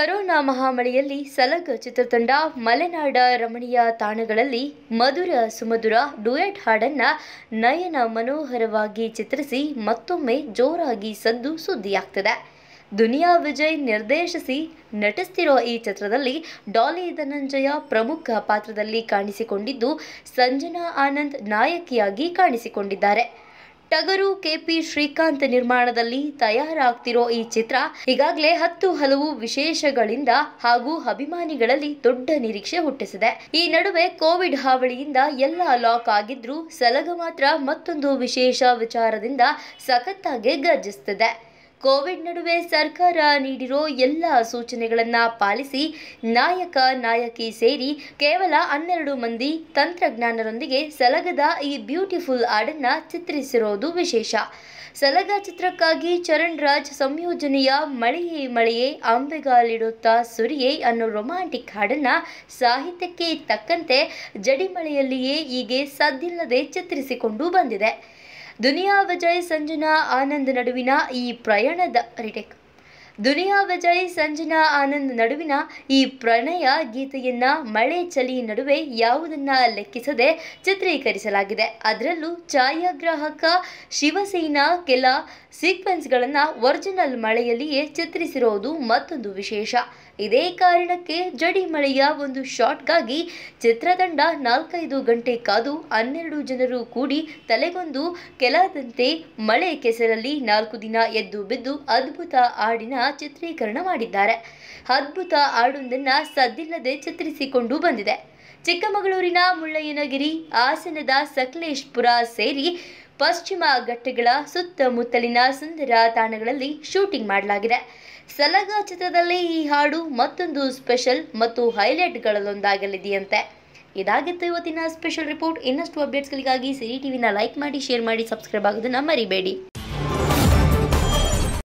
corona ಮಹಾಮಳಿಯಲ್ಲಿ ಸಲಗ ಚಿತ್ರತಂಡ ಮಲೆನಾಡ ರಮಣೀಯ ತಾಣಗಳಲ್ಲಿ ಮಧುರ ಸುಮಧುರ ಡುಯೆಟ್ ಹಾಡನ್ನ ನಯನ ಮನೋಹರವಾಗಿ ಚಿತ್ರಿಸಿ ಮತ್ತೊಮ್ಮೆ ಜೋರಾಗಿ ಸದ್ದು ಸುದ್ದಿಯಾಗ್ತದೆ ದುನಿಯಾ ವಿಜಯ್ ನಿರ್ದೇಶಿಸಿ ನಟಿಸ್ತಿರೋ ಈ ಚಿತ್ರದಲ್ಲಿ ಡಾಲಿ ಧನಂಜಯ ಪ್ರಮುಖ ಪಾತ್ರದಲ್ಲಿ ಕಾಣಿಸಿಕೊಂಡಿದ್ದು ಸಂಜನಾ ಆನಂದ್ ನಾಯಕಿಯಾಗಿ ಕಾಣಿಸಿಕೊಂಡಿದ್ದಾರೆ ಟಗರು ಕೆಪಿ ಶ್ರೀಕಾಂತ್ ನಿರ್ಮಾಣದಲ್ಲಿ ತಯಾರಾಗ್ತಿರೋ ಈ ಚಿತ್ರ ಈಗಾಗಲೇ ಹತ್ತು ಹಲವು ವಿಶೇಷಗಳಿಂದ ಹಾಗೂ ಅಭಿಮಾನಿಗಳಲ್ಲಿ ದೊಡ್ಡ ನಿರೀಕ್ಷೆ ಹುಟ್ಟಿಸಿದೆ ಈ ನಡುವೆ ಕೋವಿಡ್ ಹಾವಳಿಯಿಂದ ಎಲ್ಲ ಲಾಕ್ ಆಗಿದ್ರೂ ಸಲಗ ಮಾತ್ರ ಮತ್ತೊಂದು ವಿಶೇಷ ವಿಚಾರದಿಂದ ಸಖತ್ತಾಗಿ ಗರ್ಜಿಸ್ತಿದೆ ಕೋವಿಡ್ ನಡುವೆ ಸರ್ಕಾರ ನೀಡಿರೋ ಎಲ್ಲ ಸೂಚನೆಗಳನ್ನು ಪಾಲಿಸಿ ನಾಯಕ ನಾಯಕಿ ಸೇರಿ ಕೇವಲ ಹನ್ನೆರಡು ಮಂದಿ ತಂತ್ರಜ್ಞಾನರೊಂದಿಗೆ ಸಲಗದ ಈ ಬ್ಯೂಟಿಫುಲ್ ಹಾಡನ್ನು ಚಿತ್ರಿಸಿರೋದು ವಿಶೇಷ ಸಲಗ ಚಿತ್ರಕ್ಕಾಗಿ ಚರಣ್ ರಾಜ್ ಸಂಯೋಜನೆಯ ಮಳೆಯೇ ಮಳೆಯೇ ಅಂಬೆಗಾಲಿಡುತ್ತಾ ಸುರಿಯೇ ಅನ್ನೋ ರೊಮ್ಯಾಂಟಿಕ್ ಹಾಡನ್ನು ಸಾಹಿತ್ಯಕ್ಕೆ ತಕ್ಕಂತೆ ಜಡಿಮಳೆಯಲ್ಲಿಯೇ ಹೀಗೆ ಸದ್ದಿಲ್ಲದೆ ಚಿತ್ರಿಸಿಕೊಂಡು ಬಂದಿದೆ ದುನಿಯಾ ವಿಜಯ್ ಸಂಜನಾ ಆನಂದ್ ನಡುವಿನ ಈ ಪ್ರಯಾಣದ ರಿಟೇಕ್ ದುನಿಯಾ ವಿಜಯ್ ಸಂಜನಾ ಆನಂದ್ ನಡುವಿನ ಈ ಪ್ರಣಯ ಗೀತೆಯನ್ನ ಮಳೆ ಚಳಿ ನಡುವೆ ಯಾವುದನ್ನ ಲೆಕ್ಕಿಸದೆ ಚಿತ್ರೀಕರಿಸಲಾಗಿದೆ ಅದರಲ್ಲೂ ಛಾಯಾಗ್ರಾಹಕ ಶಿವಸೇನಾ ಕೆಲ ಸೀಕ್ವೆನ್ಸ್ಗಳನ್ನು ಒರಿಜಿನಲ್ ಮಳೆಯಲ್ಲಿಯೇ ಚಿತ್ರಿಸಿರೋದು ಮತ್ತೊಂದು ವಿಶೇಷ ಇದೇ ಕಾರಣಕ್ಕೆ ಜಡಿ ಮಳೆಯ ಒಂದು ಶಾಟ್ಗಾಗಿ ಚಿತ್ರತಂಡ ನಾಲ್ಕೈದು ಗಂಟೆ ಕಾದು ಹನ್ನೆರಡು ಜನರು ಕೂಡಿ ತಲೆಗೊಂದು ಕೆಲದಂತೆ ಮಳೆ ಕೆಸರಲ್ಲಿ ನಾಲ್ಕು ದಿನ ಎದ್ದು ಬಿದ್ದು ಅದ್ಭುತ ಹಾಡಿನ ಚಿತ್ರೀಕರಣ ಮಾಡಿದ್ದಾರೆ ಅದ್ಭುತ ಹಾಡೊಂದನ್ನು ಸದ್ದಿಲ್ಲದೆ ಚಿತ್ರಿಸಿಕೊಂಡು ಬಂದಿದೆ ಚಿಕ್ಕಮಗಳೂರಿನ ಮುಳ್ಳಯ್ಯನಗಿರಿ ಹಾಸನದ ಸಕಲೇಶ್ಪುರ ಸೇರಿ ಪಶ್ಚಿಮ ಘಟ್ಟಗಳ ಸುತ್ತಮುತ್ತಲಿನ ಸುಂದರ ತಾಣಗಳಲ್ಲಿ ಶೂಟಿಂಗ್ ಮಾಡಲಾಗಿದೆ ಸಲಗ ಚಿತ್ರದಲ್ಲಿ ಈ ಹಾಡು ಮತ್ತೊಂದು ಸ್ಪೆಷಲ್ ಮತ್ತು ಹೈಲೈಟ್ಗಳಲ್ಲೊಂದಾಗಲಿದೆಯಂತೆ ಇದಾಗಿತ್ತು ಇವತ್ತಿನ ಸ್ಪೆಷಲ್ ರಿಪೋರ್ಟ್ ಇನ್ನಷ್ಟು ಅಪ್ಡೇಟ್ಸ್ಗಳಿಗಾಗಿ ಸಿರಿ ಟಿವಿನ ಲೈಕ್ ಮಾಡಿ ಶೇರ್ ಮಾಡಿ ಸಬ್ಸ್ಕ್ರೈಬ್ ಆಗೋದನ್ನು ಮರಿಬೇಡಿ